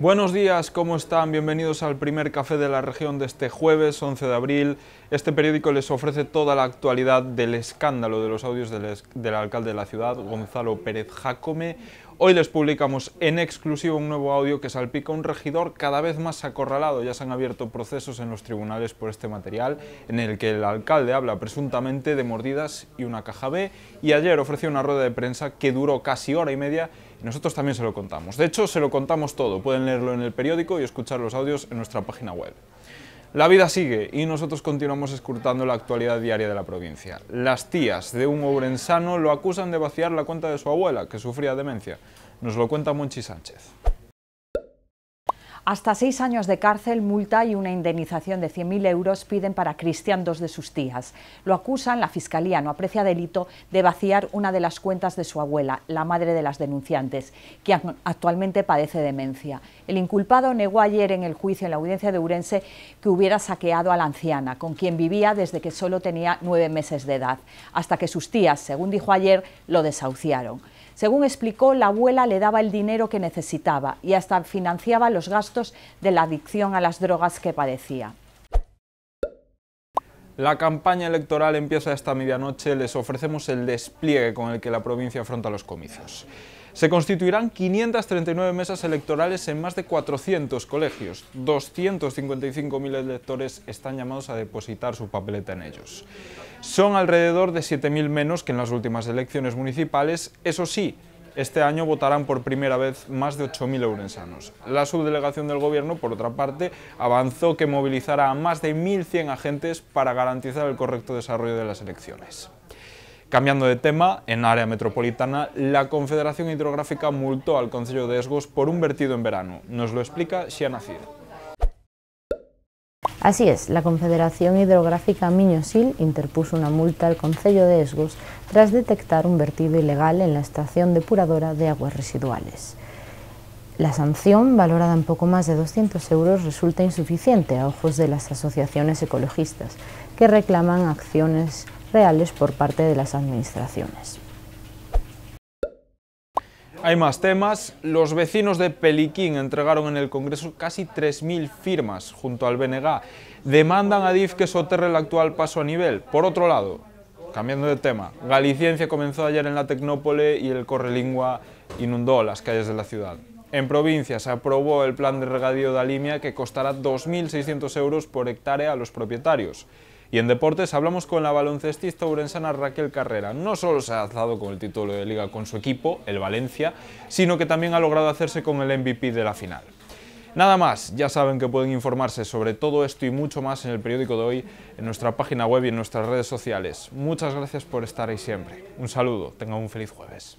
Buenos días, ¿cómo están? Bienvenidos al primer café de la región de este jueves 11 de abril. Este periódico les ofrece toda la actualidad del escándalo de los audios del, alcalde de la ciudad, Gonzalo Pérez Jácome, Hoy les publicamos en exclusivo un nuevo audio que salpica a un regidor cada vez más acorralado. Ya se han abierto procesos en los tribunales por este material, en el que el alcalde habla presuntamente de mordidas y una caja B, y ayer ofreció una rueda de prensa que duró casi hora y media, y nosotros también se lo contamos. De hecho, se lo contamos todo. Pueden leerlo en el periódico y escuchar los audios en nuestra página web. La vida sigue y nosotros continuamos escrutando la actualidad diaria de la provincia. Las tías de un obrensano lo acusan de vaciar la cuenta de su abuela, que sufría demencia. Nos lo cuenta Monchi Sánchez. Hasta seis años de cárcel, multa y una indemnización de 100.000 euros piden para Cristian dos de sus tías. Lo acusan, la Fiscalía no aprecia delito, de vaciar una de las cuentas de su abuela, la madre de las denunciantes, que actualmente padece demencia. El inculpado negó ayer en el juicio en la audiencia de Urense que hubiera saqueado a la anciana, con quien vivía desde que solo tenía nueve meses de edad, hasta que sus tías, según dijo ayer, lo desahuciaron. Según explicó, la abuela le daba el dinero que necesitaba y hasta financiaba los gastos de la adicción a las drogas que padecía. La campaña electoral empieza esta medianoche. Les ofrecemos el despliegue con el que la provincia afronta los comicios. Se constituirán 539 mesas electorales en más de 400 colegios. 255.000 electores están llamados a depositar su papeleta en ellos. Son alrededor de 7.000 menos que en las últimas elecciones municipales. Eso sí, este año votarán por primera vez más de 8.000 eurensanos. La subdelegación del Gobierno, por otra parte, avanzó que movilizará a más de 1.100 agentes para garantizar el correcto desarrollo de las elecciones. Cambiando de tema, en área metropolitana, la Confederación Hidrográfica multó al Concello de Esgos por un vertido en verano. Nos lo explica Xiana Cid. Así es, la Confederación Hidrográfica Miñosil interpuso una multa al Concello de Esgos tras detectar un vertido ilegal en la estación depuradora de aguas residuales. La sanción, valorada en poco más de 200 euros, resulta insuficiente a ojos de las asociaciones ecologistas, que reclaman acciones reales por parte de las administraciones. Hay más temas. Los vecinos de Peliquín entregaron en el Congreso casi 3.000 firmas junto al BNG. Demandan a DIF que soterre el actual paso a nivel. Por otro lado, cambiando de tema, Galiciencia comenzó ayer en la Tecnópole y el correlingua inundó las calles de la ciudad. En provincia se aprobó el plan de regadío de Alimia que costará 2.600 euros por hectárea a los propietarios. Y en deportes hablamos con la baloncestista urensana Raquel Carrera. No solo se ha alzado con el título de liga con su equipo, el Valencia, sino que también ha logrado hacerse con el MVP de la final. Nada más, ya saben que pueden informarse sobre todo esto y mucho más en el periódico de hoy, en nuestra página web y en nuestras redes sociales. Muchas gracias por estar ahí siempre. Un saludo, tengan un feliz jueves.